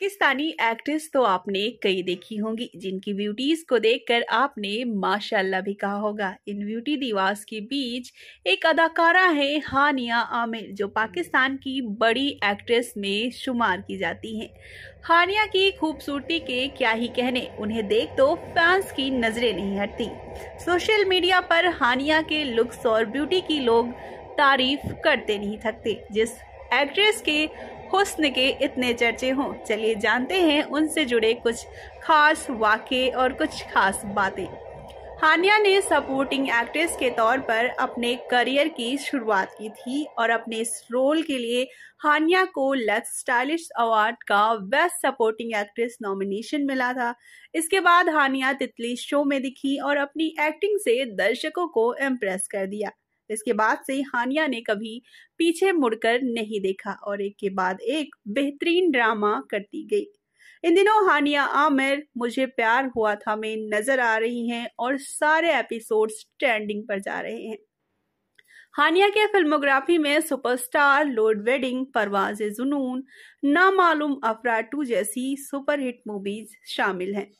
Pakistani actress तो आपने कई देखी होंगी जिनकी ब्यूटीज़ को देखकर आपने माशाल्लाह भी कहा होगा इन ब्यूटी दिवास के बीच एक अदाकारा है हानिया आमिर जो पाकिस्तान की बड़ी एक्ट्रेस में शुमार की जाती हैं हानिया की खूबसूरती के क्या ही कहने उन्हें देख तो फैंस की नज़रें नहीं हटती सोशल मीडिया पर हानिया के लुक्स और ब्यूटी की लोग तारीफ करते नहीं थकते जिस एक्ट्रेस के हुस्न के इतने चर्चे हों चलिए जानते हैं उनसे जुड़े कुछ खास वाक्य और कुछ खास बातें हानिया ने सपोर्टिंग एक्ट्रेस के तौर पर अपने करियर की शुरुआत की थी और अपने इस रोल के लिए हानिया को लक्स स्टाइलिश अवार्ड का बेस्ट सपोर्टिंग एक्ट्रेस नॉमिनेशन मिला था इसके बाद हानिया तितली शो में दिखी और अपनी एक्टिंग से दर्शकों को इम्प्रेस कर दिया इसके बाद से हानिया ने कभी पीछे मुड़कर नहीं देखा और एक के बाद एक बेहतरीन ड्रामा करती गई इन दिनों हानिया आमिर मुझे प्यार हुआ था में नजर आ रही हैं और सारे एपिसोड्स ट्रेंडिंग पर जा रहे हैं हानिया के फिल्मोग्राफी में सुपरस्टार लोड वेडिंग परवाज जुनून नामालूम अफरा टू जैसी सुपरहिट मूवीज शामिल हैं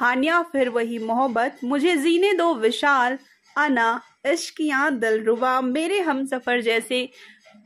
हानिया फिर वही मोहब्बत मुझे जीने दो विशाल अना इश्कियाँ दलरुबा मेरे हम सफ़र जैसे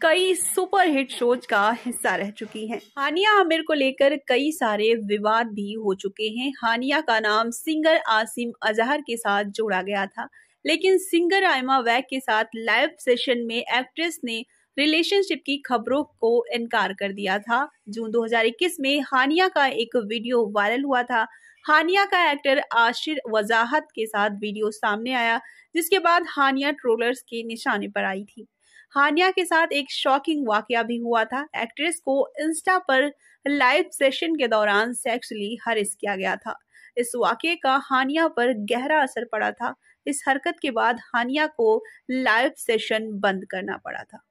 कई सुपर हिट शोज का हिस्सा रह चुकी हैं हानिया आमिर को लेकर कई सारे विवाद भी हो चुके हैं हानिया का नाम सिंगर आसिम अजहर के साथ जोड़ा गया था लेकिन सिंगर आयमा वैग के साथ लाइव सेशन में एक्ट्रेस ने रिलेशनशिप की खबरों को इनकार कर दिया था जून 2021 में हानिया का एक वीडियो वायरल हुआ था हानिया का एक्टर आशिर वजाहत के साथ वीडियो सामने आया जिसके बाद हानिया ट्रोलर्स के निशाने पर आई थी हानिया के साथ एक शॉकिंग वाकया भी हुआ था एक्ट्रेस को इंस्टा पर लाइव सेशन के दौरान सेक्सुअली हरिस किया गया था इस वाक्य का हानिया पर गहरा असर पड़ा था इस हरकत के बाद हानिया को लाइव सेशन बंद करना पड़ा था